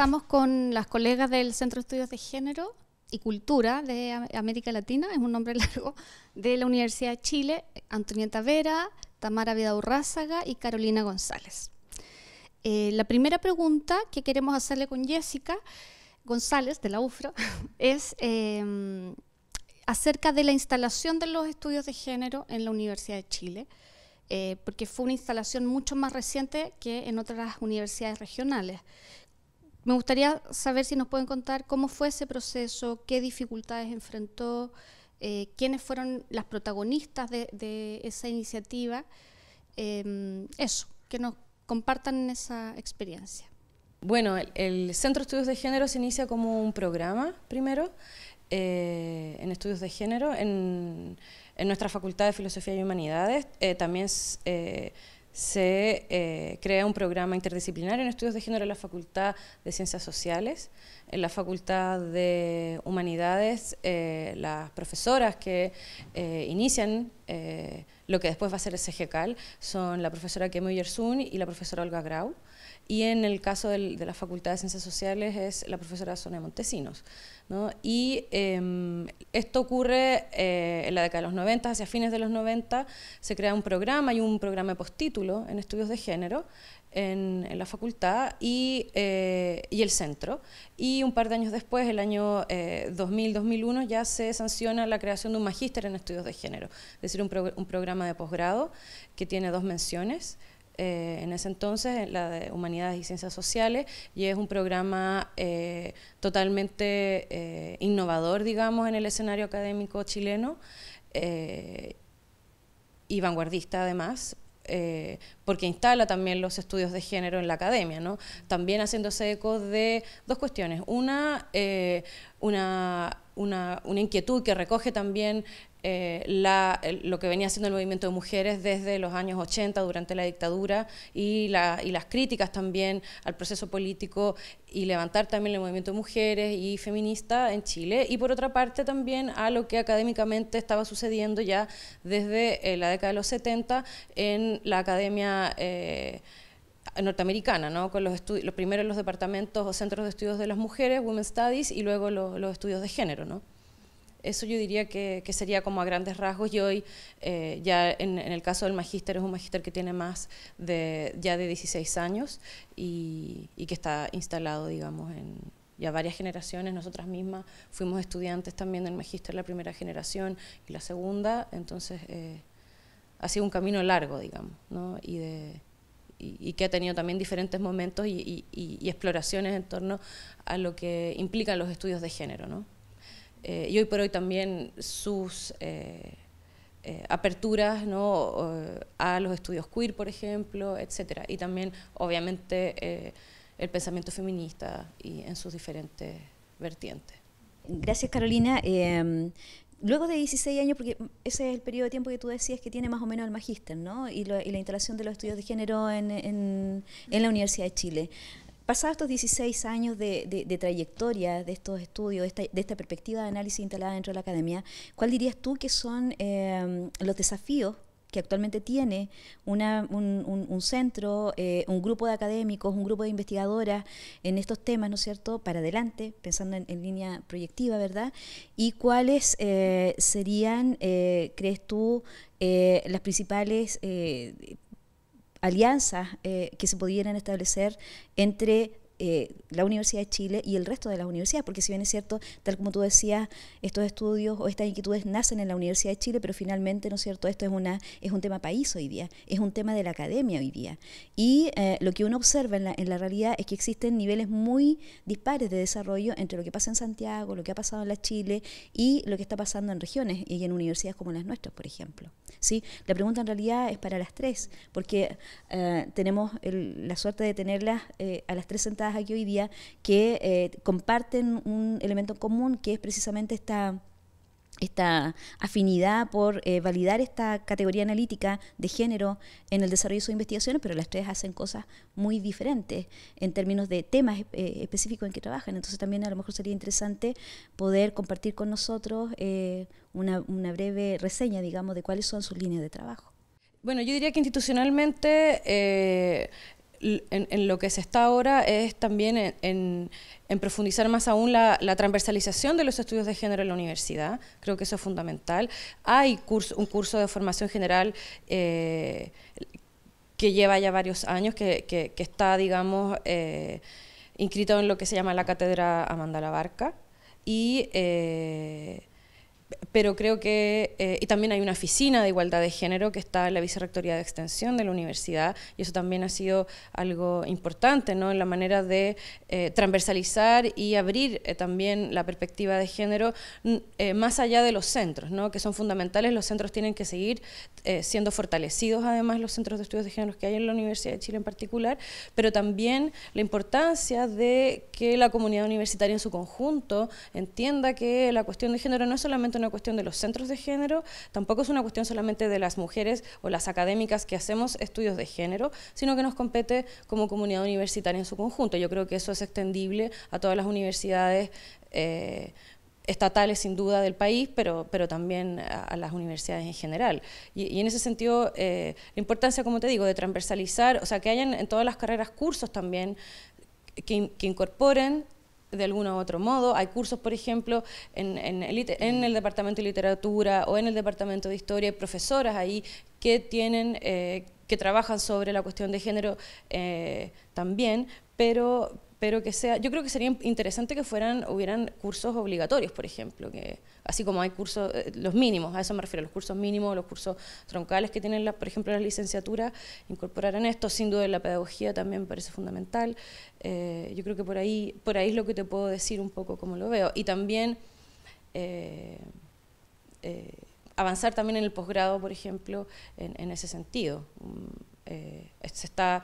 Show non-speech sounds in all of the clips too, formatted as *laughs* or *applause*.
estamos con las colegas del Centro de Estudios de Género y Cultura de América Latina, es un nombre *laughs* largo, de la Universidad de Chile, Antonieta Vera, Tamara Vidaurrázaga y Carolina González. Eh, la primera pregunta que queremos hacerle con Jessica González, de la UFRO, *laughs* es em, acerca de la instalación de los estudios de género en la Universidad de Chile, eh, porque fue una instalación mucho más reciente que en otras universidades regionales. Me gustaría saber si nos pueden contar cómo fue ese proceso, qué dificultades enfrentó, eh, quiénes fueron las protagonistas de, esa iniciativa. Em, eso, que nos compartan esa experiencia. Bueno, el, Centro de Estudios de Género se inicia como un programa primero eh, en estudios de género en, nuestra Facultad de Filosofía y Humanidades. Eh, también se eh, crea un programa interdisciplinario en estudios de género en la Facultad de Ciencias Sociales en la Facultad de Humanidades eh, las profesoras que eh, inician eh, lo que después va a ser el CGCAL son la profesora Kemo Yersun y la profesora Olga Grau. Y en el caso de la Facultad de Ciencias Sociales es la profesora Sonia Montesinos. ¿no? Y em, esto ocurre en la década de los 90, hacia fines de los 90, se crea un programa y un programa de postítulo en estudios de género en, la facultad y, eh, y, el centro. Y un par de años después, el año 2000-2001, eh, ya se sanciona la creación de un magíster en estudios de género, es decir, un, programa de posgrado que tiene dos menciones. Eh, en ese entonces, la de Humanidades y Ciencias Sociales, y es un programa totalmente innovador, digamos, en el escenario académico chileno y vanguardista además, eh, porque instala también los estudios de género en la academia, ¿no? También haciéndose eco de dos cuestiones. Una, eh, una, una, una, inquietud que recoge también eh, lo que venía haciendo el movimiento de mujeres desde los años 80 durante la dictadura y, las críticas también al proceso político y levantar también el movimiento de mujeres y feminista en Chile y por otra parte también a lo que académicamente estaba sucediendo ya desde eh, la década de los 70 en la academia eh, norteamericana, ¿no? con los, primeros los departamentos o centros de estudios de las mujeres, Women's Studies, y luego los estudios de género. Eso yo diría que, sería como a grandes rasgos y hoy eh, ya en, el caso del magíster es un magíster que tiene más de ya de 16 años y, que está instalado digamos en ya varias generaciones, nosotras mismas fuimos estudiantes también del magíster la primera generación y la segunda, entonces eh, ha sido un camino largo digamos ¿no? y, y que ha tenido también diferentes momentos y, exploraciones en torno a lo que implican los estudios de género. ¿no? Eh, y hoy por hoy también sus eh, eh, aperturas a los estudios queer, por ejemplo, etcétera. Y también, obviamente, el pensamiento feminista y en sus diferentes vertientes. Gracias, Carolina. Em, luego de 16 años, porque ese es el periodo de tiempo que tú decías que tiene más o menos el magíster, ¿no? Y, la instalación de los estudios de género en la Universidad de Chile. Pasados estos 16 años de, trayectoria de estos estudios, de esta, perspectiva de análisis instalada dentro de la academia, ¿cuál dirías tú que son em, los desafíos que actualmente tiene un, centro, eh, un grupo de académicos, un grupo de investigadoras en estos temas, ¿no es cierto?, para adelante, pensando en, línea proyectiva, ¿verdad? ¿Y cuáles eh, serían, eh, crees tú, las principales alianzas eh, que se pudieran establecer entre eh, la Universidad de Chile y el resto de las universidades, porque si bien es cierto, tal como tú decías, estos estudios o estas inquietudes nacen en la Universidad de Chile, pero finalmente, ¿no es cierto?, esto es, una, es un tema país hoy día, es un tema de la academia hoy día. Y eh, lo que uno observa en la, en la realidad es que existen niveles muy dispares de desarrollo entre lo que pasa en Santiago, lo que ha pasado en la Chile y lo que está pasando en regiones y en universidades como las nuestras, por ejemplo. ¿Sí? La pregunta en realidad es para las tres, porque eh, tenemos la suerte de tenerlas a las tres sentadas aquí hoy día que eh, comparten un elemento común que es precisamente esta esta afinidad por eh, validar esta categoría analítica de género en el desarrollo de sus investigaciones, pero las tres hacen cosas muy diferentes en términos de temas eh, específicos en que trabajan. Entonces también a lo mejor sería interesante poder compartir con nosotros una, breve reseña, digamos, de cuáles son sus líneas de trabajo. Bueno, yo diría que institucionalmente en, lo que se está ahora es también en, profundizar más aún la, transversalización de los estudios de género en la universidad. Creo que eso es fundamental. Hay curso, un curso de formación general eh, que lleva ya varios años, que, está, digamos, eh, inscrito en lo que se llama la Cátedra Amanda Labarca. Y... Eh, pero creo que, eh, y también hay una oficina de igualdad de género que está en la Vicerrectoría de Extensión de la Universidad, y eso también ha sido algo importante, ¿no? En la manera de eh, transversalizar y abrir eh, también la perspectiva de género más allá de los centros, ¿no? Que son fundamentales, los centros tienen que seguir siendo fortalecidos, además, los centros de estudios de género que hay en la Universidad de Chile en particular, pero también la importancia de que la comunidad universitaria en su conjunto entienda que la cuestión de género no es solamente una cuestión de los centros de género, tampoco es una cuestión solamente de las mujeres o las académicas que hacemos estudios de género, sino que nos compete como comunidad universitaria en su conjunto. Yo creo que eso es extendible a todas las universidades. Eh, estatales sin duda del país, pero, pero también a, las universidades en general. Y, en ese sentido, eh, la importancia, como te digo, de transversalizar, o sea, que hayan en todas las carreras cursos también que, que incorporen de algún otro modo. Hay cursos, por ejemplo, en, en, el, Departamento de Literatura o en el Departamento de Historia, hay profesoras ahí que tienen, eh, que trabajan sobre la cuestión de género eh, también, pero, pero que sea, yo creo que sería interesante que fueran, hubieran cursos obligatorios, por ejemplo, que así como hay cursos, eh, los mínimos, a eso me refiero, los cursos mínimos, los cursos troncales que tienen, la, por ejemplo, las licenciaturas, en esto, sin duda la pedagogía también parece fundamental, eh, yo creo que por ahí, por ahí es lo que te puedo decir un poco como lo veo, y también eh, avanzar también en el posgrado, por ejemplo, en, ese sentido, mm, se está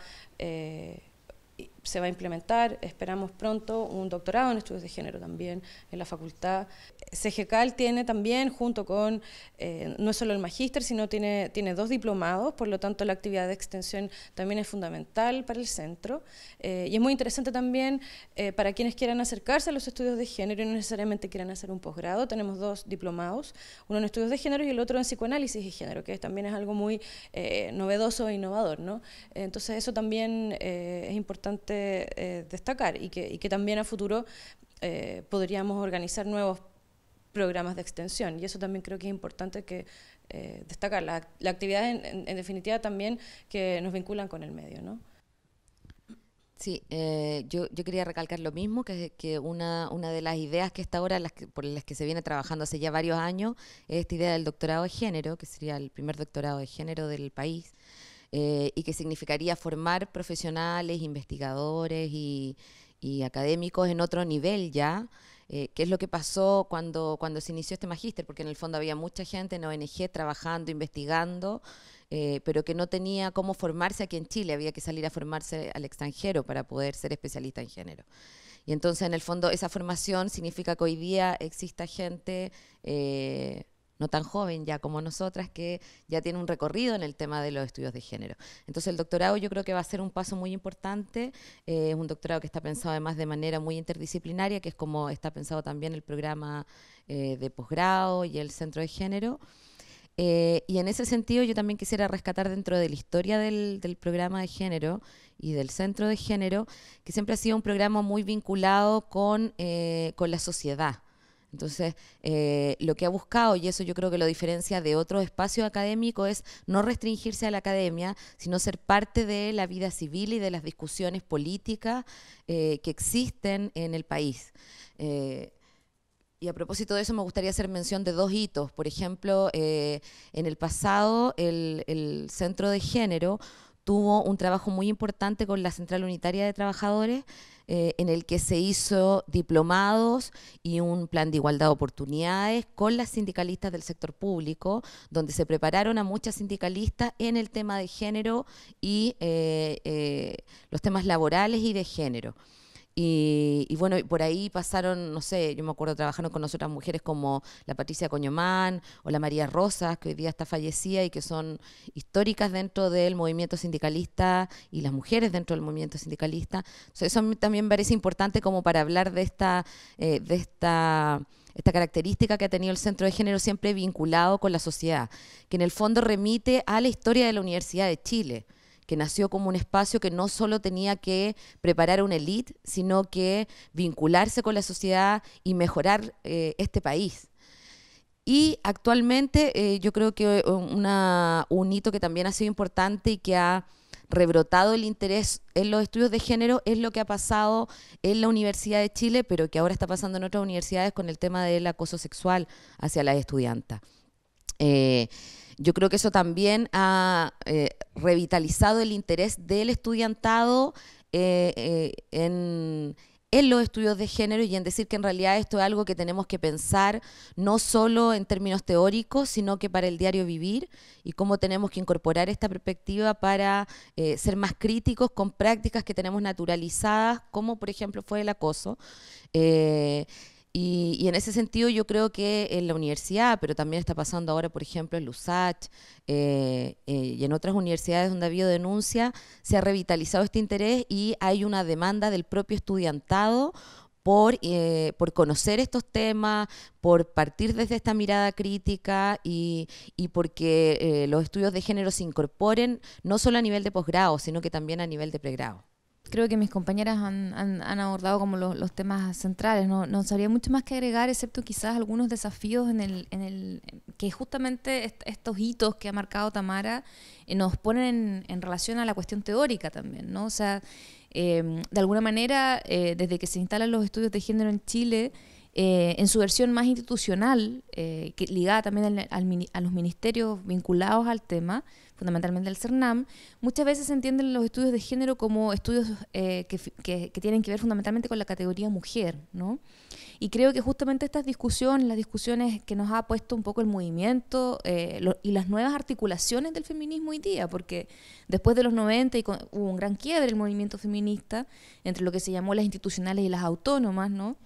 se va a implementar, esperamos pronto un doctorado en estudios de género también en la facultad. CGCAL tiene también, junto con, eh, no es solo el magíster, sino tiene, tiene dos diplomados, por lo tanto la actividad de extensión también es fundamental para el centro. Eh, y es muy interesante también eh, para quienes quieran acercarse a los estudios de género y no necesariamente quieran hacer un posgrado, tenemos dos diplomados, uno en estudios de género y el otro en psicoanálisis y género, que también es algo muy novedoso e innovador. ¿no? Entonces eso también es importante eh, destacar y que, también a futuro eh, podríamos organizar nuevos programas de extensión. Y eso también creo que es importante que eh, destacar, la, actividad en, definitiva también que nos vinculan con el medio. ¿no? Sí, yo, yo, quería recalcar lo mismo, que, que una, una, de las ideas que está ahora, las que, por las que se viene trabajando hace ya varios años, es esta idea del doctorado de género, que sería el primer doctorado de género del país, eh, y que significaría formar profesionales, investigadores y, académicos en otro nivel ya, eh, qué es lo que pasó cuando, cuando se inició este magíster, porque en el fondo había mucha gente en ONG trabajando, investigando, eh, pero que no tenía cómo formarse aquí en Chile, había que salir a formarse al extranjero para poder ser especialista en género. Y entonces, en el fondo, esa formación significa que hoy día exista gente... Eh, no tan joven ya como nosotras, que ya tiene un recorrido en el tema de los estudios de género. Entonces el doctorado yo creo que va a ser un paso muy importante, eh, es un doctorado que está pensado además de manera muy interdisciplinaria, que es como está pensado también el programa eh, de posgrado y el centro de género. Eh, y en ese sentido yo también quisiera rescatar dentro de la historia del, programa de género y del centro de género, que siempre ha sido un programa muy vinculado con la sociedad entonces, eh, lo que ha buscado, y eso yo creo que lo diferencia de otro espacio académico, es no restringirse a la academia, sino ser parte de la vida civil y de las discusiones políticas eh, que existen en el país. Eh, y a propósito de eso, me gustaría hacer mención de dos hitos. Por ejemplo, en el pasado, el Centro de Género tuvo un trabajo muy importante con la Central Unitaria de Trabajadores, eh, en el que se hizo diplomados y un plan de igualdad de oportunidades con las sindicalistas del sector público, donde se prepararon a muchas sindicalistas en el tema de género y eh, eh, los temas laborales y de género. Y, bueno, por ahí pasaron, no sé, yo me acuerdo trabajaron con nosotras mujeres como la Patricia Coñomán o la María Rosas, que hoy día está fallecida y que son históricas dentro del movimiento sindicalista y las mujeres dentro del movimiento sindicalista. Entonces, eso también me parece importante como para hablar de esta, eh, de esta esta característica que ha tenido el centro de género siempre vinculado con la sociedad, que en el fondo remite a la historia de la Universidad de Chile que nació como un espacio que no solo tenía que preparar una élite, sino que vincularse con la sociedad y mejorar eh, este país. Y actualmente eh, yo creo que eh, una, un hito que también ha sido importante y que ha rebrotado el interés en los estudios de género es lo que ha pasado en la Universidad de Chile, pero que ahora está pasando en otras universidades con el tema del acoso sexual hacia las estudiante yo creo que eso también ha eh, revitalizado el interés del estudiantado eh, eh, en los estudios de género y en decir que en realidad esto es algo que tenemos que pensar no solo en términos teóricos, sino que para el diario vivir y cómo tenemos que incorporar esta perspectiva para ser más críticos con prácticas que tenemos naturalizadas, como por ejemplo fue el acoso. Y, en ese sentido yo creo que en la universidad, pero también está pasando ahora, por ejemplo, en LUSACH eh, eh, y en otras universidades donde ha habido denuncia, se ha revitalizado este interés y hay una demanda del propio estudiantado por, eh, conocer estos temas, por partir desde esta mirada crítica y, porque los estudios de género se incorporen no solo a nivel de posgrado, sino que también a nivel de pregrado creo que mis compañeras han, han, abordado como los, temas centrales. No, no, sabría mucho más que agregar, excepto quizás algunos desafíos en el, en el que justamente estos hitos que ha marcado Tamara eh, nos ponen en, relación a la cuestión teórica también, ¿no? O sea, eh, de alguna manera, eh, desde que se instalan los estudios de género en Chile, eh, en su versión más institucional, eh, que, ligada también a los ministerios vinculados al tema, fundamentalmente al CERNAM, muchas veces se entienden los estudios de género como estudios eh, que, tienen que ver fundamentalmente con la categoría mujer, ¿no? Y creo que justamente estas discusiones, las discusiones que nos ha puesto un poco el movimiento y las nuevas articulaciones del feminismo hoy día, porque después de los 90 y hubo un gran quiebre el movimiento feminista entre lo que se llamó las institucionales y las autónomas, ¿no?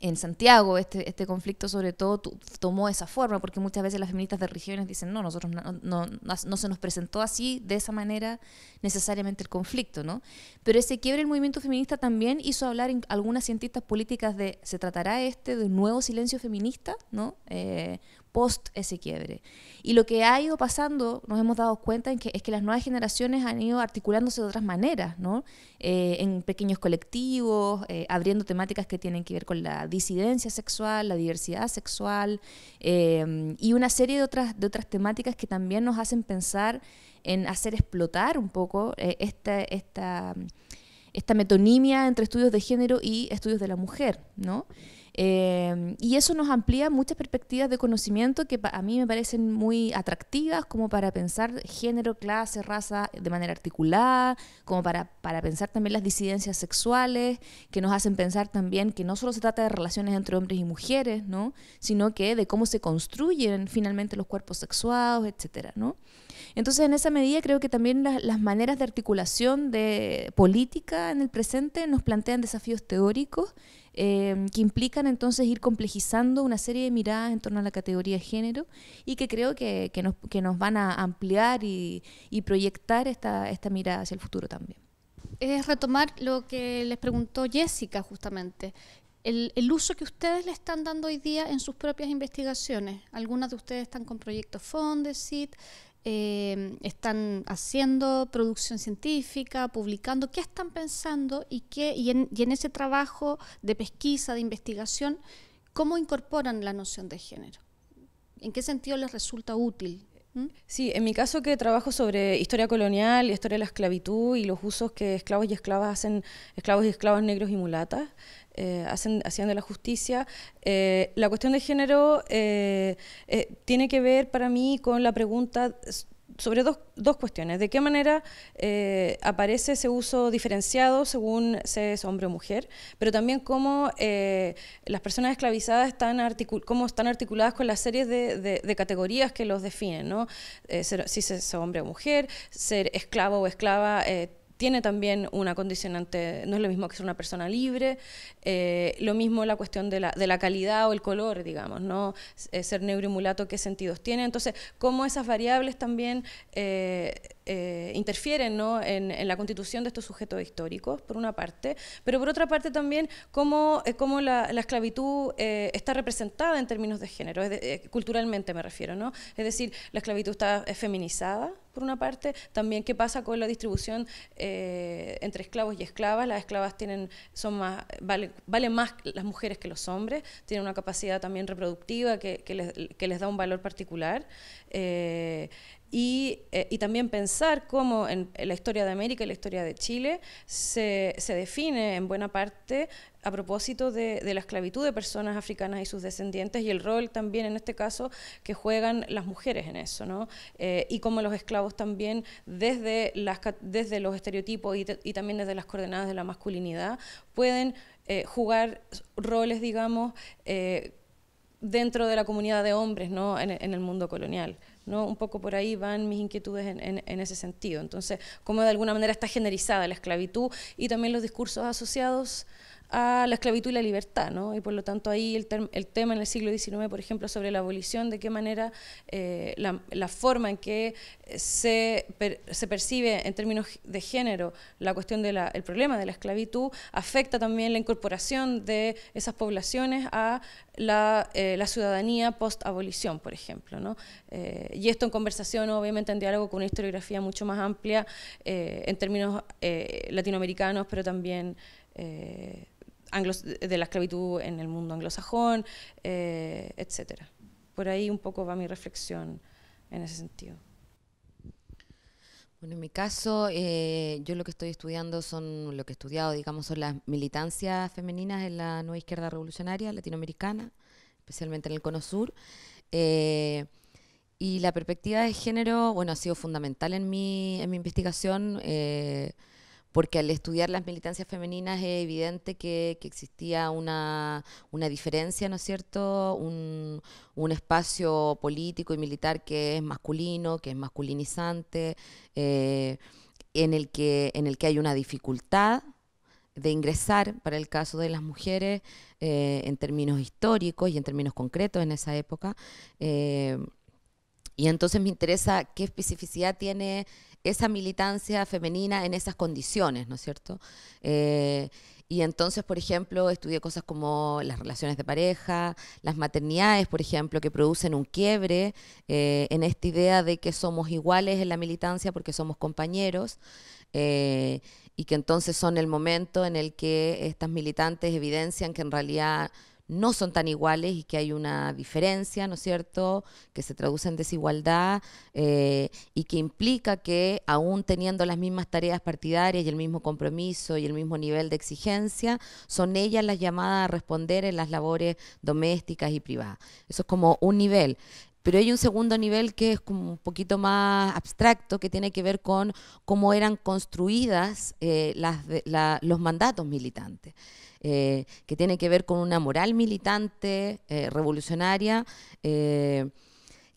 en Santiago este, este conflicto sobre todo tomó esa forma, porque muchas veces las feministas de regiones dicen, no, nosotros no, no, se nos presentó así, de esa manera, necesariamente el conflicto, ¿no? Pero ese quiebre del movimiento feminista también hizo hablar en algunas cientistas políticas de, ¿se tratará este de un nuevo silencio feminista, ¿no? Eh, post ese quiebre. Y lo que ha ido pasando, nos hemos dado cuenta, en que, es que las nuevas generaciones han ido articulándose de otras maneras, ¿no? Eh, en pequeños colectivos, eh, abriendo temáticas que tienen que ver con la disidencia sexual, la diversidad sexual eh, y una serie de otras, de otras temáticas que también nos hacen pensar en hacer explotar un poco esta, esta, esta metonimia entre estudios de género y estudios de la mujer, ¿no? Em, y eso nos amplía muchas perspectivas de conocimiento que a mí me parecen muy atractivas, como para pensar género, clase, raza de manera articulada, como para, para pensar también las disidencias sexuales, que nos hacen pensar también que no solo se trata de relaciones entre hombres y mujeres, ¿no? sino que de cómo se construyen finalmente los cuerpos sexuados, etc. ¿no? Entonces, en esa medida, creo que también las, las maneras de articulación de política en el presente nos plantean desafíos teóricos Em, que implican entonces ir complejizando una serie de miradas en torno a la categoría de género y que creo que, nos, van a ampliar y, proyectar esta, mirada hacia el futuro también. Es retomar lo que les preguntó Jessica justamente, el, el, uso que ustedes le están dando hoy día en sus propias investigaciones. Algunas de ustedes están con proyectos Fondesit, Em, están haciendo producción científica, publicando, qué están pensando y, qué, en, en ese trabajo de pesquisa, de investigación, cómo incorporan la noción de género. ¿En qué sentido les resulta útil ¿Mm? Sí, en mi caso que trabajo sobre historia colonial y historia de la esclavitud y los usos que esclavos y esclavas hacen, esclavos y esclavas negros y mulatas, eh, la justicia. Eh, la cuestión de género eh, tiene que ver para mí con la pregunta sobre dos, cuestiones. ¿De qué manera aparece ese uso diferenciado según se es hombre o mujer? Pero también cómo las personas esclavizadas están, están articuladas con las series de, categorías que los definen, ¿no? si es hombre o mujer, ser esclavo o esclava tiene también una condicionante, no es lo mismo que ser una persona libre, eh, lo mismo la cuestión de la, calidad o el color, digamos, ¿no? Eh, ser negro y qué sentidos tiene. Entonces, cómo esas variables también eh, eh, interfieren ¿no? en, la constitución de estos sujetos históricos, por una parte, pero por otra parte también cómo, es eh, cómo la, esclavitud eh, está representada en términos de género, culturalmente me refiero, ¿no? Es decir, la esclavitud está feminizada, por una parte, también qué pasa con la distribución entre esclavos y esclavas. Las esclavas tienen, son más, valen más las mujeres que los hombres, tienen una capacidad también reproductiva que, les, da un valor particular. Eh, y, también pensar cómo en, la historia de América y la historia de Chile se, define en buena parte a propósito de, la esclavitud de personas africanas y sus descendientes y el rol también en este caso que juegan las mujeres en eso, eh, y cómo los esclavos también desde, los estereotipos y, también desde las coordenadas de la masculinidad pueden eh, jugar roles, digamos, dentro de la comunidad de hombres, en el mundo colonial. ¿no? Un poco por ahí van mis inquietudes en, ese sentido. Entonces, cómo de alguna manera está generizada la esclavitud y también los discursos asociados a la esclavitud y la libertad, ¿no? Y por lo tanto ahí el, tema en el siglo XIX, por ejemplo, sobre la abolición, de qué manera eh, la, forma en que se, percibe en términos de género la cuestión del problema de la esclavitud, afecta también la incorporación de esas poblaciones a la, eh, ciudadanía post-abolición, por ejemplo, eh, y esto en conversación, obviamente en diálogo con una historiografía mucho más amplia en términos latinoamericanos, pero también de la esclavitud en el mundo anglosajón, eh, etc. Por ahí un poco va mi reflexión en ese sentido. Bueno, en mi caso, eh, yo lo que estoy estudiando son, lo que he estudiado, digamos, son las militancias femeninas en la nueva izquierda revolucionaria latinoamericana, especialmente en el Cono Sur. Eh, y la perspectiva de género, bueno, ha sido fundamental en mi, investigación. Eh, porque al estudiar las militancias femeninas es evidente que, existía una, diferencia, ¿no es cierto? Un, espacio político y militar que es masculino, que es masculinizante, eh, en, el que, en el que hay una dificultad de ingresar para el caso de las mujeres eh, en términos históricos y en términos concretos en esa época. Eh, y entonces me interesa qué especificidad tiene esa militancia femenina en esas condiciones, ¿no es cierto? Eh, y entonces, por ejemplo, estudié cosas como las relaciones de pareja, las maternidades, por ejemplo, que producen un quiebre eh, en esta idea de que somos iguales en la militancia porque somos compañeros. Eh, y que entonces son el momento en el que estas militantes evidencian que en realidad no son tan iguales y que hay una diferencia, ¿no es cierto?, que se traduce en desigualdad eh, y que implica que aún teniendo las mismas tareas partidarias y el mismo compromiso y el mismo nivel de exigencia, son ellas las llamadas a responder en las labores domésticas y privadas. Eso es como un nivel. Pero hay un segundo nivel que es un poquito más abstracto, que tiene que ver con cómo eran construidas eh, las, los mandatos militantes. Eh, que tiene que ver con una moral militante, eh, revolucionaria, eh,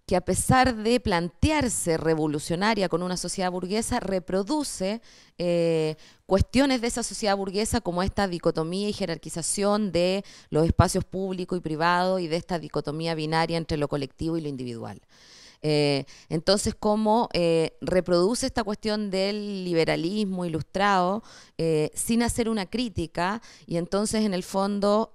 que a pesar de plantearse revolucionaria con una sociedad burguesa, reproduce cuestiones de esa sociedad burguesa como esta dicotomía y jerarquización de los espacios público y privado y de esta dicotomía binaria entre lo colectivo y lo individual. Eh, entonces, cómo eh, reproduce esta cuestión del liberalismo ilustrado eh, sin hacer una crítica y entonces en el fondo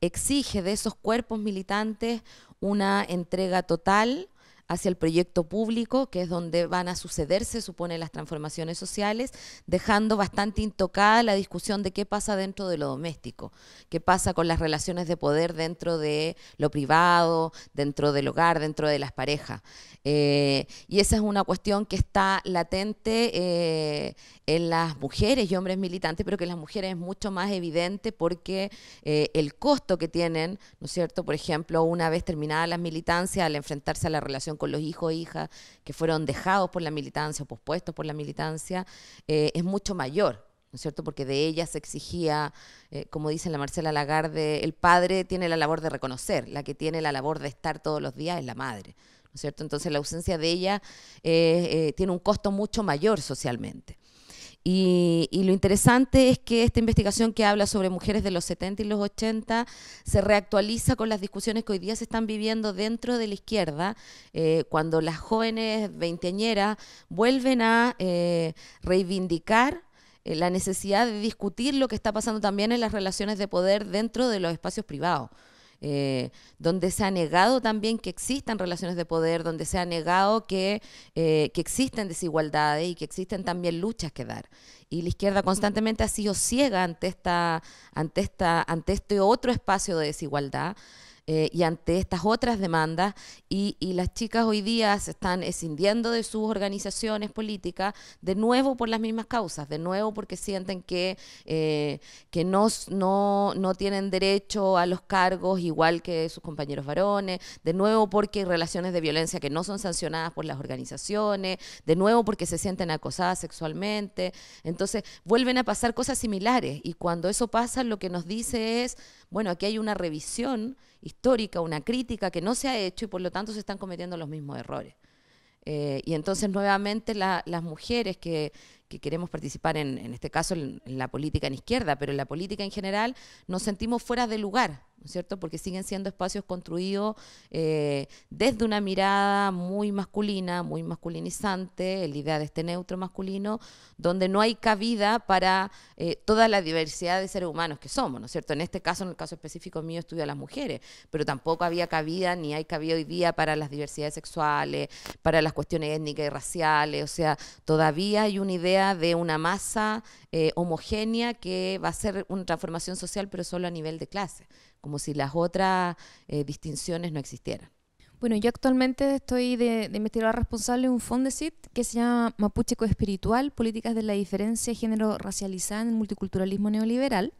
exige de esos cuerpos militantes una entrega total hacia el proyecto público, que es donde van a suceder, se supone, las transformaciones sociales, dejando bastante intocada la discusión de qué pasa dentro de lo doméstico, qué pasa con las relaciones de poder dentro de lo privado, dentro del hogar, dentro de las parejas. Eh, y esa es una cuestión que está latente eh, en las mujeres y hombres militantes, pero que en las mujeres es mucho más evidente porque eh, el costo que tienen, ¿no es cierto? Por ejemplo, una vez terminada la militancia, al enfrentarse a la relación con los hijos e hijas que fueron dejados por la militancia o pospuestos por la militancia, eh, es mucho mayor. ¿no es cierto? Porque de ellas se exigía, eh, como dice la Marcela Lagarde, el padre tiene la labor de reconocer, la que tiene la labor de estar todos los días es la madre, ¿no es cierto? Entonces la ausencia de ella tiene un costo mucho mayor socialmente. Y, lo interesante es que esta investigación que habla sobre mujeres de los 70 y los 80 se reactualiza con las discusiones que hoy día se están viviendo dentro de la izquierda, eh, cuando las jóvenes veinteañeras vuelven a eh, reivindicar eh, la necesidad de discutir lo que está pasando también en las relaciones de poder dentro de los espacios privados. Eh, donde se ha negado también que existan relaciones de poder, donde se ha negado eh, que, existen desigualdades y que existen también luchas que dar. Y la izquierda constantemente ha sido ciega ante, esta, ante, esta, ante este otro espacio de desigualdad. Eh, y ante estas otras demandas. Y, las chicas hoy día se están escindiendo de sus organizaciones políticas de nuevo por las mismas causas, de nuevo porque sienten que, eh, que no, no, no tienen derecho a los cargos igual que sus compañeros varones, de nuevo porque hay relaciones de violencia que no son sancionadas por las organizaciones, de nuevo porque se sienten acosadas sexualmente. Entonces vuelven a pasar cosas similares y cuando eso pasa lo que nos dice es, bueno, aquí hay una revisión histórica, una crítica que no se ha hecho y por lo tanto se están cometiendo los mismos errores. Eh, y entonces nuevamente las mujeres que, que queremos participar en, en este caso, en, la política en izquierda, pero en la política en general, nos sentimos fuera de lugar, ¿no es cierto? Porque siguen siendo espacios construidos eh, desde una mirada muy masculina, muy masculinizante, la idea de este neutro masculino, donde no hay cabida para eh, toda la diversidad de seres humanos que somos, ¿no es cierto? En este caso, en el caso específico mío, estudio a las mujeres, pero tampoco había cabida ni hay cabida hoy día para las diversidades sexuales, para las cuestiones étnicas y raciales, o sea, todavía hay una idea de una masa eh, homogénea que va a ser una transformación social, pero solo a nivel de clase, como si las otras eh, distinciones no existieran. Bueno, yo actualmente estoy de, de investigadora responsable de un Fondesit que se llama Mapuche Coespiritual, Políticas de la Diferencia Género Racializada en el Multiculturalismo Neoliberal.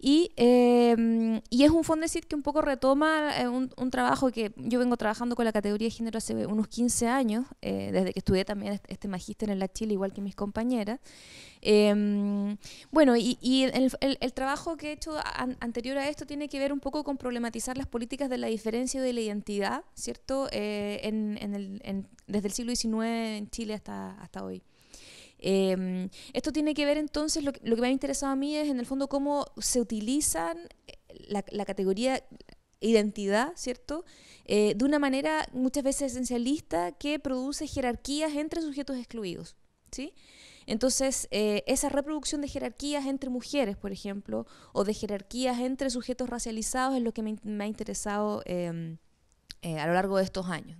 Y, em, y es un Fondesit que un poco retoma eh, un, trabajo que yo vengo trabajando con la categoría de género hace unos 15 años, eh, desde que estudié también este magíster en la Chile, igual que mis compañeras. Em, bueno, y, el, trabajo que he hecho anterior a esto tiene que ver un poco con problematizar las políticas de la diferencia y de la identidad, ¿cierto? Eh, desde el siglo XIX en Chile hasta, hasta hoy. Em, esto tiene que ver entonces, lo que, me ha interesado a mí es en el fondo cómo se utilizan la, categoría identidad, ¿cierto? Eh, de una manera muchas veces esencialista que produce jerarquías entre sujetos excluidos, ¿sí? Entonces, eh, esa reproducción de jerarquías entre mujeres, por ejemplo, o de jerarquías entre sujetos racializados es lo que me, ha interesado eh, eh, a lo largo de estos años.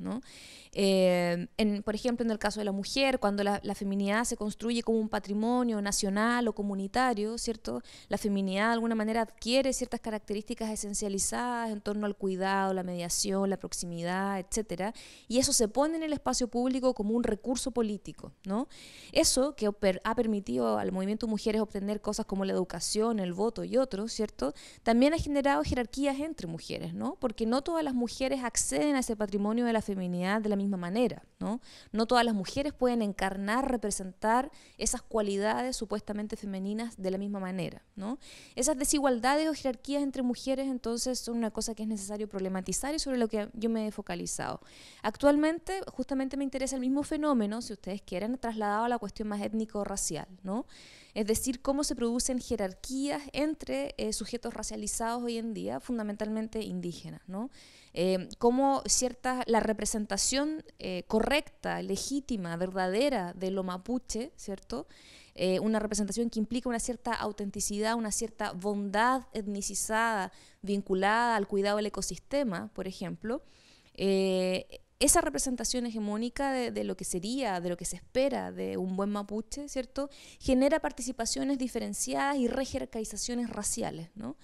Eh, por ejemplo, en el caso de la mujer, cuando la, feminidad se construye como un patrimonio nacional o comunitario, ¿cierto? La feminidad de alguna manera adquiere ciertas características esencializadas en torno al cuidado, la mediación, la proximidad, etcétera, y eso se pone en el espacio público como un recurso político, ¿no? Eso que ha permitido al movimiento mujeres obtener cosas como la educación, el voto y otros, ¿cierto? También ha generado jerarquías entre mujeres, Porque no todas las mujeres acceden acceden a ese patrimonio de la feminidad de la misma manera, ¿no? No todas las mujeres pueden encarnar, representar esas cualidades supuestamente femeninas de la misma manera, ¿no? Esas desigualdades o jerarquías entre mujeres entonces son una cosa que es necesario problematizar y sobre lo que yo me he focalizado. Actualmente justamente me interesa el mismo fenómeno, si ustedes quieren, trasladado a la cuestión más étnico-racial, ¿no? Es decir, cómo se producen jerarquías entre eh, sujetos racializados hoy en día, fundamentalmente indígenas, ¿no? eh, cómo cierta, la representación eh, correcta, legítima, verdadera de lo mapuche, ¿cierto? Eh, una representación que implica una cierta autenticidad, una cierta bondad etnicizada, vinculada al cuidado del ecosistema, por ejemplo. Eh, esa representación hegemónica de, lo que sería, de lo que se espera de un buen mapuche, ¿cierto? Genera participaciones diferenciadas y rejercaizaciones raciales, ¿no?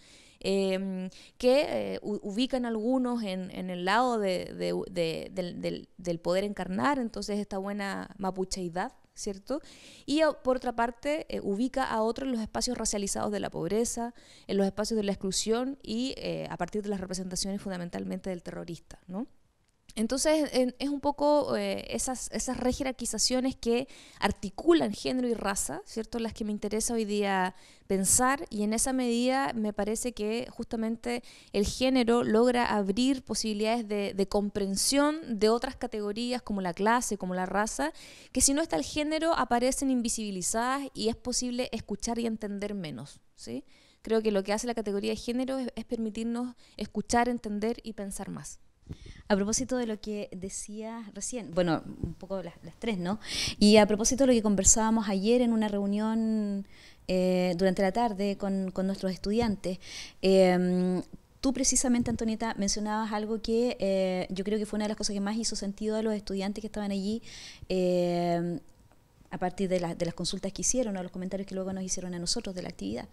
Em, que eh, ubican algunos en, el lado del, poder encarnar, entonces esta buena mapucheidad ¿cierto? Y ah, por otra parte, eh, ubica a otros en los espacios racializados de la pobreza, en los espacios de la exclusión y eh, a partir de las representaciones fundamentalmente del terrorista, ¿no? Entonces es un poco eh, esas, esas que articulan género y raza, ¿cierto? Las que me interesa hoy día pensar y en esa medida me parece que justamente el género logra abrir posibilidades de, comprensión de otras categorías como la clase, como la raza, que si no está el género aparecen invisibilizadas y es posible escuchar y entender menos, ¿sí? Creo que lo que hace la categoría de género es permitirnos escuchar, entender y pensar más. A propósito de lo que decías recién, bueno, un poco las, tres, ¿no? Y a propósito de lo que conversábamos ayer en una reunión eh, durante la tarde con, nuestros estudiantes, em, Tú precisamente, Antonieta, mencionabas algo que eh, yo creo que fue una de las cosas que más hizo sentido a los estudiantes que estaban allí, eh, a partir de, las consultas que hicieron o los comentarios que luego nos hicieron a nosotros de la actividad,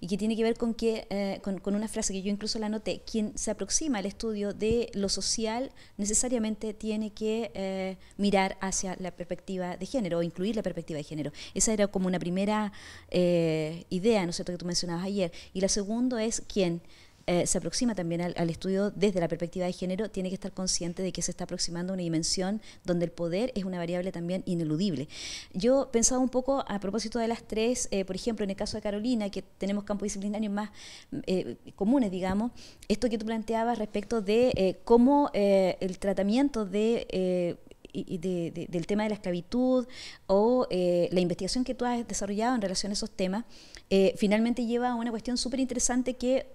y que tiene que ver con, que, eh, con, una frase que yo incluso la anoté, quien se aproxima al estudio de lo social necesariamente tiene que eh, mirar hacia la perspectiva de género o incluir la perspectiva de género. Esa era como una primera eh, idea, ¿no es cierto?, que tú mencionabas ayer. Y la segunda es quien... Eh, se aproxima también al, estudio desde la perspectiva de género, tiene que estar consciente de que se está aproximando a una dimensión donde el poder es una variable también ineludible. Yo pensaba un poco a propósito de las tres, eh, por ejemplo, en el caso de Carolina, que tenemos campos disciplinarios más mm, eh, comunes, digamos, esto que tú planteabas respecto de cómo el tratamiento de del tema de la esclavitud o la investigación que tú has desarrollado en relación a esos temas, finalmente lleva a una cuestión súper interesante que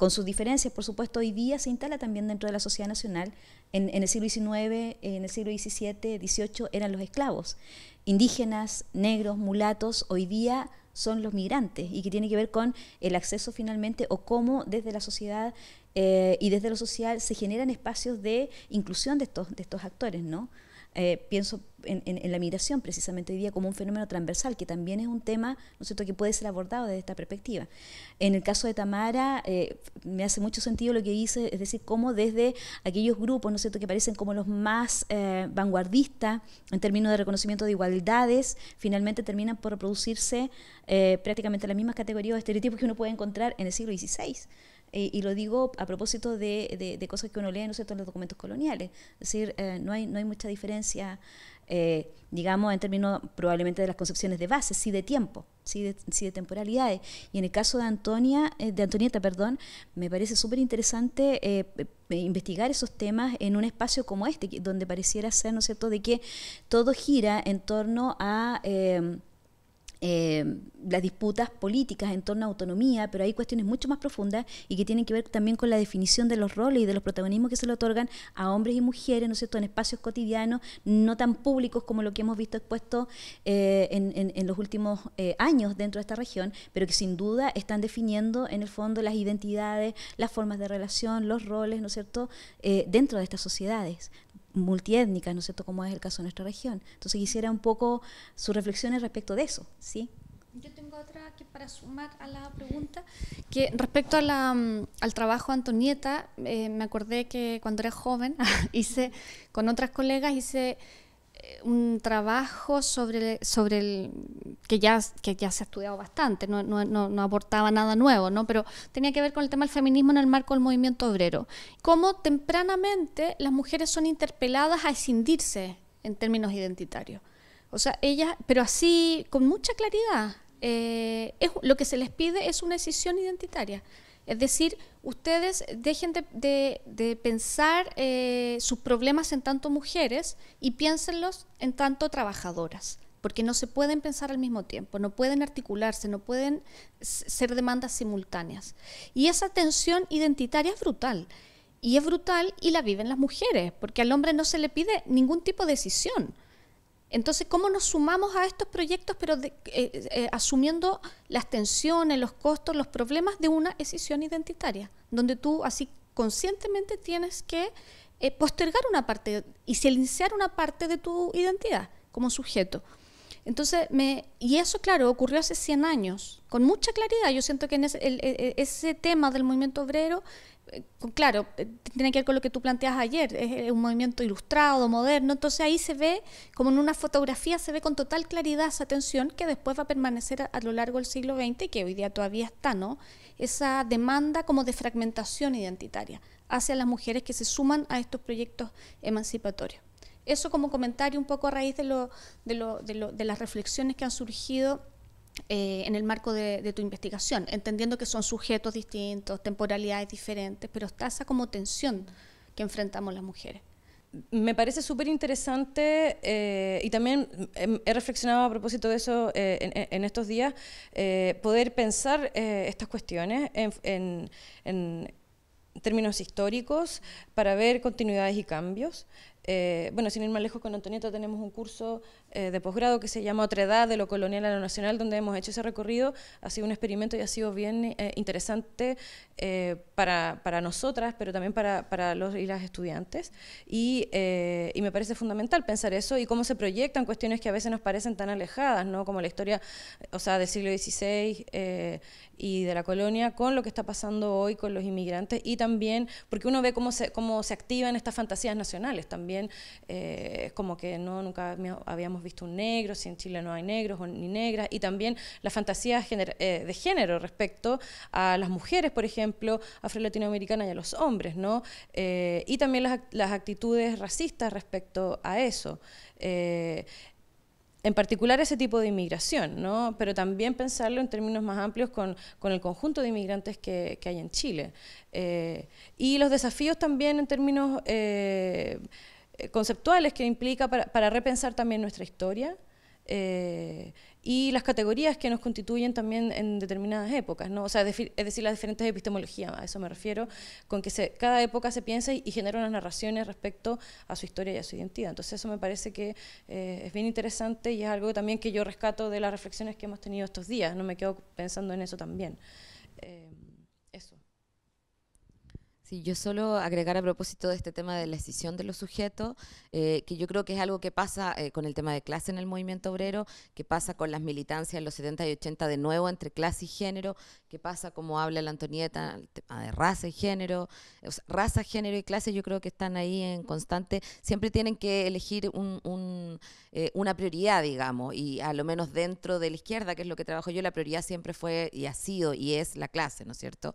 con sus diferencias, por supuesto, hoy día se instala también dentro de la sociedad nacional. En, el siglo XIX, en el siglo XVII, XVIII eran los esclavos. Indígenas, negros, mulatos, hoy día son los migrantes y que tiene que ver con el acceso finalmente o cómo desde la sociedad eh, y desde lo social se generan espacios de inclusión de estos, de estos actores, ¿no? Eh, pienso en, la migración precisamente hoy día como un fenómeno transversal, que también es un tema ¿no cierto? que puede ser abordado desde esta perspectiva. En el caso de Tamara, eh, me hace mucho sentido lo que dice, es decir, cómo desde aquellos grupos ¿no cierto? que parecen como los más eh, vanguardistas en términos de reconocimiento de igualdades, finalmente terminan por producirse prácticamente las mismas categorías o estereotipos que uno puede encontrar en el siglo XVI. Eh, y lo digo a propósito de, cosas que uno lee ¿no cierto? en los documentos coloniales. Es decir, eh, no, hay, no hay mucha diferencia, eh, digamos, en términos probablemente de las concepciones de base, sí de tiempo, sí de, sí de temporalidades. Y en el caso de, Antonia, de Antonieta, perdón, me parece súper interesante investigar esos temas en un espacio como este, donde pareciera ser, ¿no es cierto?, de que todo gira en torno a... Eh, las disputas políticas en torno a autonomía, pero hay cuestiones mucho más profundas y que tienen que ver también con la definición de los roles y de los protagonismos que se le otorgan a hombres y mujeres, ¿no es cierto?, en espacios cotidianos, no tan públicos como lo que hemos visto expuesto eh, en, los últimos eh, años dentro de esta región, pero que sin duda están definiendo en el fondo las identidades, las formas de relación, los roles, ¿no es cierto?, dentro de estas sociedades multiétnicas, ¿no es cierto?, como es el caso de nuestra región. Entonces quisiera un poco sus reflexiones respecto de eso, ¿sí? Yo tengo otra que para sumar a la pregunta, que respecto mm, al trabajo Antonieta, eh, me acordé que cuando era joven *laughs* hice, con otras colegas hice un trabajo sobre, sobre el que ya, se ha estudiado bastante, no, no, no, aportaba nada nuevo, ¿no? pero tenía que ver con el tema del feminismo en el marco del movimiento obrero. Cómo tempranamente las mujeres son interpeladas a escindirse en términos identitarios. O sea, ellas, pero así, con mucha claridad, eh, lo que se les pide es una decisión identitaria. Es decir, ustedes dejen de, pensar eh, sus problemas en tanto mujeres y piénsenlos en tanto trabajadoras, porque no se pueden pensar al mismo tiempo, no pueden articularse, no pueden ser demandas simultáneas. Y esa tensión identitaria es brutal. Y es brutal y la viven las mujeres, porque al hombre no se le pide ningún tipo de decisión. Entonces, ¿cómo nos sumamos a estos proyectos, pero eh, eh, asumiendo las tensiones, los costos, los problemas de una escisión identitaria, donde tú así conscientemente tienes que eh, postergar una parte y silenciar una parte de tu identidad como sujeto? Entonces, y eso, claro, ocurrió hace 100 años, con mucha claridad. Yo siento que en ese e, e, tema del movimiento obrero eh, claro, eh, tiene que ver con lo que tú planteas ayer, es un movimiento ilustrado, moderno, entonces ahí se ve, como en una fotografía, se ve con total claridad esa tensión que después va a permanecer a, lo largo del siglo XX y que hoy día todavía está, ¿no? Esa demanda como de fragmentación identitaria hacia las mujeres que se suman a estos proyectos emancipatorios. Eso como comentario un poco a raíz de, lo, de, de las reflexiones que han surgido eh, en el marco de, tu investigación, entendiendo que son sujetos distintos, temporalidades diferentes, pero está esa como tensión que enfrentamos las mujeres. Me parece súper interesante eh, y también em, he reflexionado a propósito de eso eh, en, estos días, poder pensar estas cuestiones en términos históricos para ver continuidades y cambios. Eh, bueno, sin ir más lejos, con Antonieta tenemos un curso eh, de posgrado que se llama Otra Edad, de lo colonial a lo nacional, donde hemos hecho ese recorrido. Ha sido un experimento y ha sido bien eh, interesante para, nosotras, pero también para, los y las estudiantes. Y, me parece fundamental pensar eso y cómo se proyectan cuestiones que a veces nos parecen tan alejadas, ¿no? como la historia o sea, del siglo XVI y de la colonia, con lo que está pasando hoy con los inmigrantes y también porque uno ve cómo se, cómo se activan estas fantasías nacionales también también eh, como que no nunca habíamos visto un negro, si en Chile no hay negros ni negras, y también la fantasía eh, de género respecto a las mujeres, por ejemplo, afro-latinoamericanas y a los hombres, ¿no? Eh, y también las, actitudes racistas respecto a eso eh, en particular ese tipo de inmigración, pero también pensarlo en términos más amplios con, el conjunto de inmigrantes que, hay en Chile. y los desafíos también en términos... Eh, conceptuales que implica para, repensar también nuestra historia eh, y las categorías que nos constituyen también en determinadas épocas, ¿no? o sea, es decir, las diferentes epistemologías, a eso me refiero, con que cada época se piensa y, genera unas narraciones respecto a su historia y a su identidad. Entonces eso me parece que eh, es bien interesante y es algo también que yo rescato de las reflexiones que hemos tenido estos días, no me quedo pensando en eso también. Sí, yo solo agregar a propósito de este tema de la decisión de los sujetos, eh, que yo creo que es algo que pasa eh, con el tema de clase en el movimiento obrero, que pasa con las militancias en los 70 y 80 de nuevo entre clase y género, que pasa, como habla la Antonieta, el tema de raza y género. O sea, raza, género y clase yo creo que están ahí en constante, siempre tienen que elegir un, eh, una prioridad, digamos, y a lo menos dentro de la izquierda, que es lo que trabajo yo, la prioridad siempre fue y ha sido y es la clase, ¿no es cierto?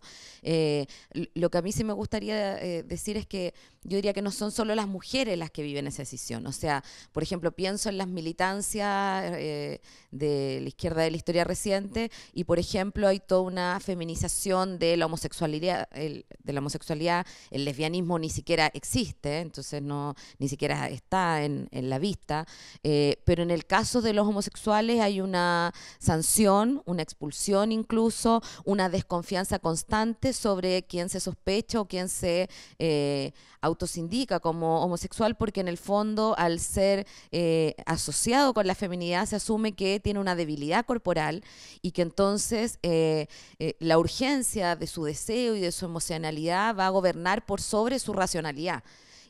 lo que a mí sí me gusta gustaría eh, decir es que yo diría que no son solo las mujeres las que viven esa decisión. O sea, por ejemplo, pienso en las militancias eh, de la izquierda de la historia reciente y, por ejemplo, hay toda una feminización de la homosexualidad, el, de la homosexualidad, el lesbianismo ni siquiera existe, entonces no ni siquiera está en, la vista. Eh, pero en el caso de los homosexuales hay una sanción, una expulsión incluso, una desconfianza constante sobre quién se sospecha o quién se eh, autosindica como homosexual porque en el fondo al ser eh, asociado con la feminidad se asume que tiene una debilidad corporal y que entonces eh, la urgencia de su deseo y de su emocionalidad va a gobernar por sobre su racionalidad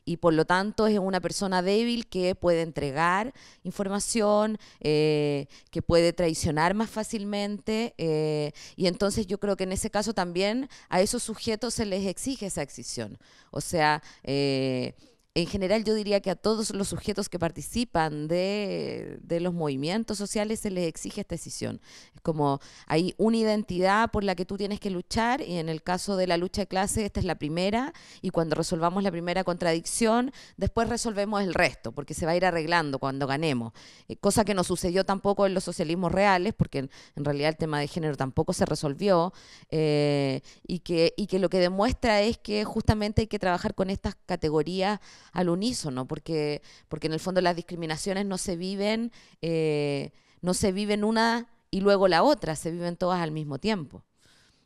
y por lo tanto es una persona débil que puede entregar información, eh, que puede traicionar más fácilmente eh, y entonces yo creo que en ese caso también a esos sujetos se les exige esa excisión. O sea, eh, en general yo diría que a todos los sujetos que participan de, los movimientos sociales se les exige esta decisión. Es como hay una identidad por la que tú tienes que luchar y en el caso de la lucha de clases esta es la primera y cuando resolvamos la primera contradicción después resolvemos el resto porque se va a ir arreglando cuando ganemos. Eh, cosa que no sucedió tampoco en los socialismos reales porque en, realidad el tema de género tampoco se resolvió eh, y, que, y que lo que demuestra es que justamente hay que trabajar con estas categorías al unísono, porque, porque en el fondo las discriminaciones no se viven, eh, no se viven una y luego la otra, se viven todas al mismo tiempo.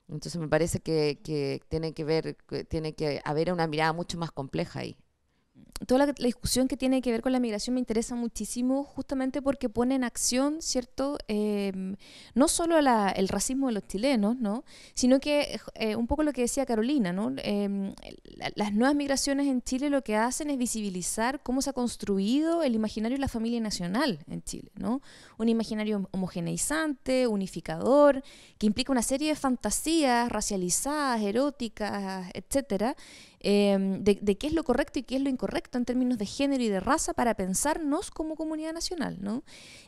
Entonces me parece que, que tiene que ver, que tiene que haber una mirada mucho más compleja ahí toda la, discusión que tiene que ver con la migración me interesa muchísimo justamente porque pone en acción, ¿cierto? Em, no solo el racismo de los chilenos, ¿no? Sino que eh, un poco lo que decía Carolina, ¿no? Em, las nuevas migraciones en Chile lo que hacen es visibilizar cómo se ha construido el imaginario de la familia nacional en Chile, ¿no? Un imaginario homogeneizante, unificador, que implica una serie de fantasías racializadas, eróticas, etcétera, Em, de, qué es lo correcto y qué es lo incorrecto en términos de género y de raza para pensarnos como comunidad nacional.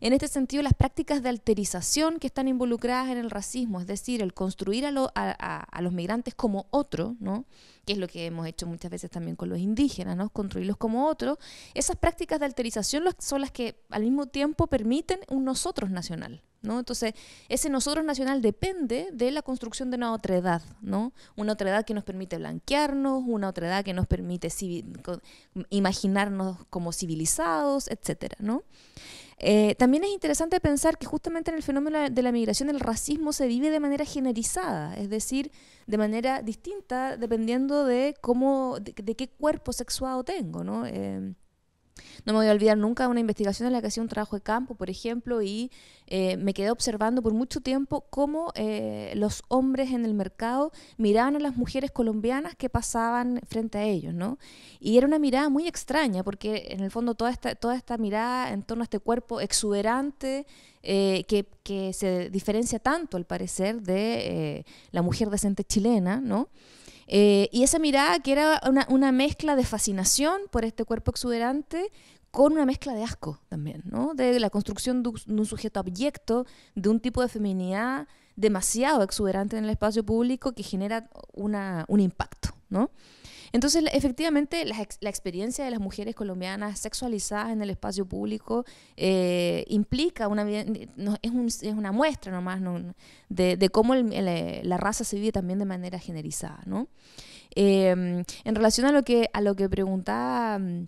En este sentido, las prácticas de alterización que están involucradas en el racismo, es decir, el construir a, los migrantes como otro, ¿no? que es lo que hemos hecho muchas veces también con los indígenas, ¿no? construirlos como otro, esas prácticas de alterización son las que al mismo tiempo permiten un nosotros nacional. Entonces, ese nosotros nacional depende de la construcción de una otra edad, ¿no? Una otra edad que nos permite blanquearnos, una otra edad que nos permite imaginarnos como civilizados, etcétera, eh, también es interesante pensar que justamente en el fenómeno de la migración el racismo se vive de manera generalizada, es decir, de manera distinta dependiendo de cómo, qué cuerpo sexuado tengo, ¿no? Eh, no me voy a olvidar nunca de una investigación en la que hacía un trabajo de campo, por ejemplo, y eh, me quedé observando por mucho tiempo cómo eh, los hombres en el mercado miraban a las mujeres colombianas que pasaban frente a ellos, ¿no? Y era una mirada muy extraña, porque en el fondo toda esta, toda esta mirada en torno a este cuerpo exuberante, eh, que, que, se diferencia tanto, al parecer, de la mujer decente chilena, ¿no? Eh, y esa mirada que era una, mezcla de fascinación por este cuerpo exuberante con una mezcla de asco también, ¿no? De la construcción de un sujeto abyecto, de un tipo de feminidad demasiado exuberante en el espacio público que genera una, un impacto, ¿no? Entonces, efectivamente, la, experiencia de las mujeres colombianas sexualizadas en el espacio público eh, implica una... es, una muestra nomás de, cómo la raza se vive también de manera generalizada, ¿no? Em, en relación a lo que, a lo que preguntaba... Mm,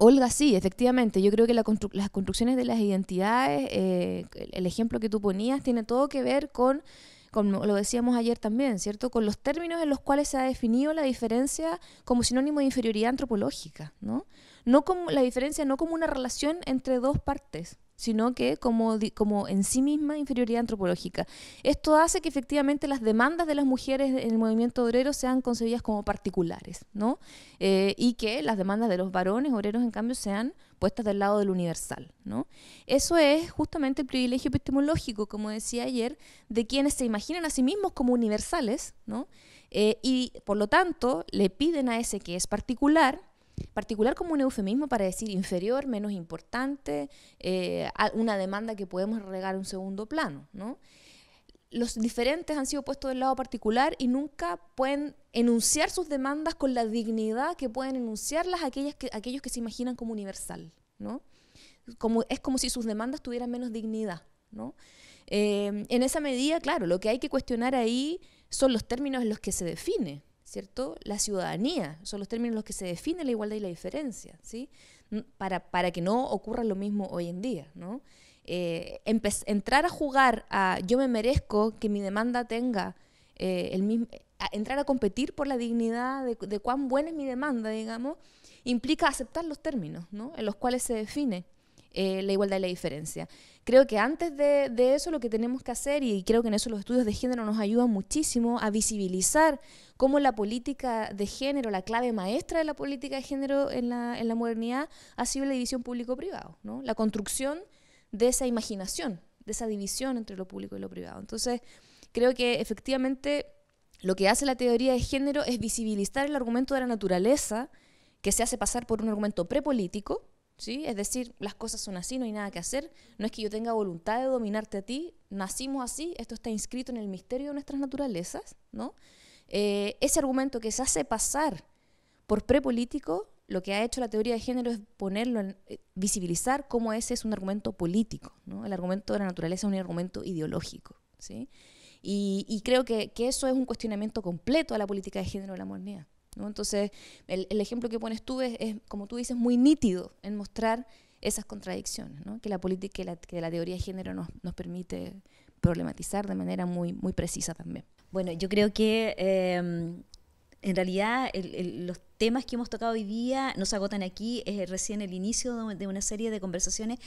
Olga, sí, efectivamente. Yo creo que las construcciones de las identidades, eh, el ejemplo que tú ponías, tiene todo que ver con como lo decíamos ayer también, ¿cierto? Con los términos en los cuales se ha definido la diferencia como sinónimo de inferioridad antropológica, ¿no? como, la diferencia no como una relación entre dos partes, sino que como, como en sí misma inferioridad antropológica. Esto hace que efectivamente las demandas de las mujeres en el movimiento obrero sean concebidas como particulares, ¿no? Eh, y que las demandas de los varones obreros, en cambio, sean puestas del lado del universal. ¿no? Eso es justamente el privilegio epistemológico, como decía ayer, de quienes se imaginan a sí mismos como universales ¿no? Eh, y por lo tanto le piden a ese que es particular particular como un eufemismo para decir inferior, menos importante, eh, una demanda que podemos regar a un segundo plano, ¿no? los diferentes han sido puestos del lado particular y nunca pueden enunciar sus demandas con la dignidad que pueden enunciarlas aquellas aquellos que se imaginan como universal, ¿no? es como si sus demandas tuvieran menos dignidad, ¿no? Eh, en esa medida, claro, lo que hay que cuestionar ahí son los términos en los que se define, ¿cierto? La ciudadanía, son los términos en los que se define la igualdad y la diferencia, ¿sí? Para, para que no ocurra lo mismo hoy en día, ¿no? Eh, entrar a jugar a yo me merezco que mi demanda tenga eh, el mismo, entrar a competir por la dignidad de, cuán buena es mi demanda, digamos, implica aceptar los términos en los cuales se define eh, la igualdad y la diferencia. Creo que antes de, eso lo que tenemos que hacer, y creo que en eso los estudios de género nos ayudan muchísimo a visibilizar cómo la política de género, la clave maestra de la política de género en la, en la modernidad, ha sido la división público-privado, la construcción de esa imaginación, de esa división entre lo público y lo privado. Entonces, creo que efectivamente lo que hace la teoría de género es visibilizar el argumento de la naturaleza que se hace pasar por un argumento prepolítico, ¿sí? es decir, las cosas son así, no hay nada que hacer, no es que yo tenga voluntad de dominarte a ti, nacimos así, esto está inscrito en el misterio de nuestras naturalezas, ¿no? Eh, ese argumento que se hace pasar por prepolítico lo que ha hecho la teoría de género es ponerlo eh, visibilizar cómo ese es un argumento político, El argumento de la naturaleza es un argumento ideológico, ¿sí? Y, creo que, que, eso es un cuestionamiento completo a la política de género de la modernidad, ¿no? Entonces, el, ejemplo que pones tú es, como tú dices, muy nítido en mostrar esas contradicciones, Que la, que la, que la teoría de género nos, nos permite problematizar de manera muy, muy precisa también. Bueno, yo creo que em, en realidad el, el, los temas que hemos tocado hoy día nos agotan aquí, es recién el inicio de una serie de conversaciones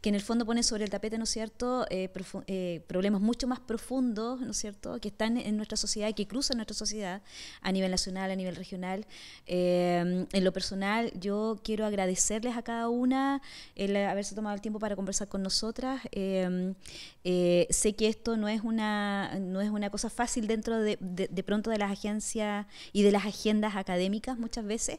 que en el fondo pone sobre el tapete, ¿no es cierto?, eh, eh, problemas mucho más profundos, ¿no es cierto?, que están en nuestra sociedad, y que cruzan nuestra sociedad a nivel nacional, a nivel regional. Eh, en lo personal, yo quiero agradecerles a cada una el haberse tomado el tiempo para conversar con nosotras. sé que esto no es una, no es una cosa fácil dentro de, de, de pronto de las agencias y de las agendas académicas muchas veces.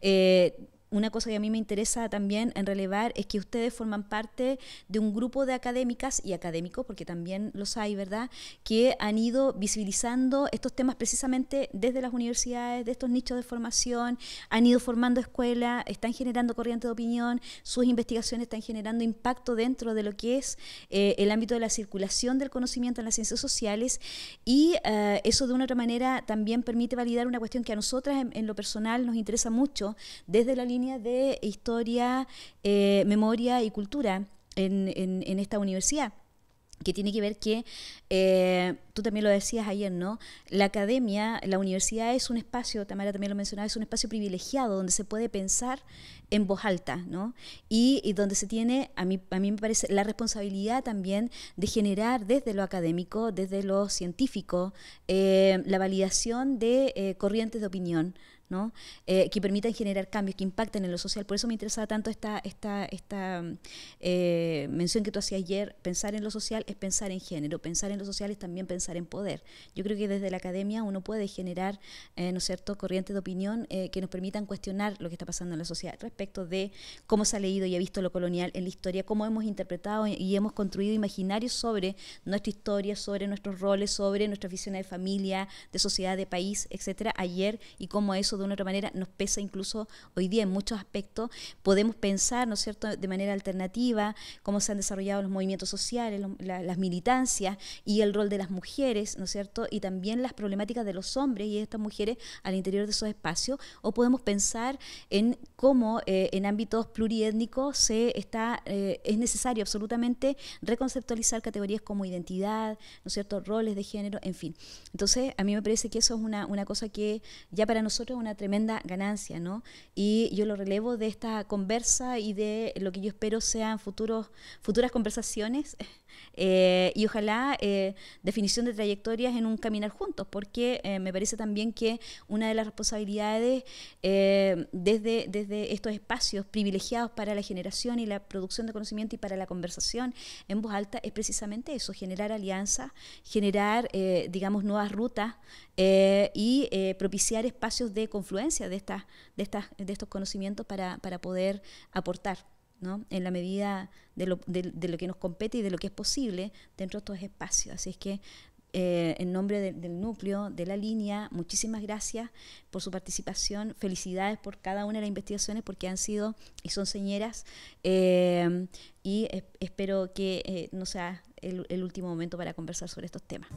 Eh, una cosa que a mí me interesa también en relevar es que ustedes forman parte de un grupo de académicas y académicos, porque también los hay, ¿verdad?, que han ido visibilizando estos temas precisamente desde las universidades, de estos nichos de formación, han ido formando escuelas, están generando corriente de opinión, sus investigaciones están generando impacto dentro de lo que es eh, el ámbito de la circulación del conocimiento en las ciencias sociales y eh, eso de una otra manera también permite validar una cuestión que a nosotras en, en lo personal nos interesa mucho desde la línea de historia, eh, memoria y cultura en, esta universidad que tiene que ver que, eh, tú también lo decías ayer, ¿no? La academia, la universidad es un espacio, Tamara también lo mencionaba, es un espacio privilegiado donde se puede pensar en voz alta, ¿no? Y, donde se tiene, a mí, a mí me parece, la responsabilidad también de generar desde lo académico, desde lo científico, eh, la validación de corrientes de opinión, eh, que permitan generar cambios, que impacten en lo social. Por eso me interesaba tanto esta, esta, esta eh, mención que tú hacías ayer. Pensar en lo social es pensar en género, pensar en lo social es también pensar en poder. Yo creo que desde la academia uno puede generar, eh, ¿no es cierto?, corrientes de opinión que nos permitan cuestionar lo que está pasando en la sociedad respecto de cómo se ha leído y ha visto lo colonial en la historia, cómo hemos interpretado y hemos construido imaginarios sobre nuestra historia, sobre nuestros roles, sobre nuestra visiones de familia, de sociedad, de país, etcétera, ayer y cómo eso de una otra manera nos pesa incluso hoy día en muchos aspectos. Podemos pensar, ¿no es cierto?, de manera alternativa cómo se han desarrollado los movimientos sociales, las militancias y el rol de las mujeres, ¿no es cierto?, y también las problemáticas de los hombres y de estas mujeres al interior de esos espacios. O podemos pensar en cómo eh, en ámbitos pluriétnicos se está, eh, es necesario absolutamente reconceptualizar categorías como identidad, ¿no es cierto?, roles de género, en fin. Entonces, a mí me parece que eso es una, una cosa que ya para nosotros una tremenda ganancia, ¿no? Y yo lo relevo de esta conversa y de lo que yo espero sean futuros, futuras conversaciones eh, y ojalá eh, definición de trayectorias en un caminar juntos, porque eh, me parece también que una de las responsabilidades desde, desde estos espacios privilegiados para la generación y la producción de conocimiento y para la conversación en voz alta es precisamente eso, generar alianzas, generar, digamos, nuevas rutas y propiciar espacios de confluencia de, estas de, estas de estos conocimientos para, para poder aportar en la medida de lo, de, lo, que nos compete y de lo que es posible dentro de estos espacios. Así es que eh, en nombre del núcleo, de la línea, muchísimas gracias por su participación, felicidades por cada una de las investigaciones porque han sido y son señeras eh, y espero que eh, no sea el, último momento para conversar sobre estos temas.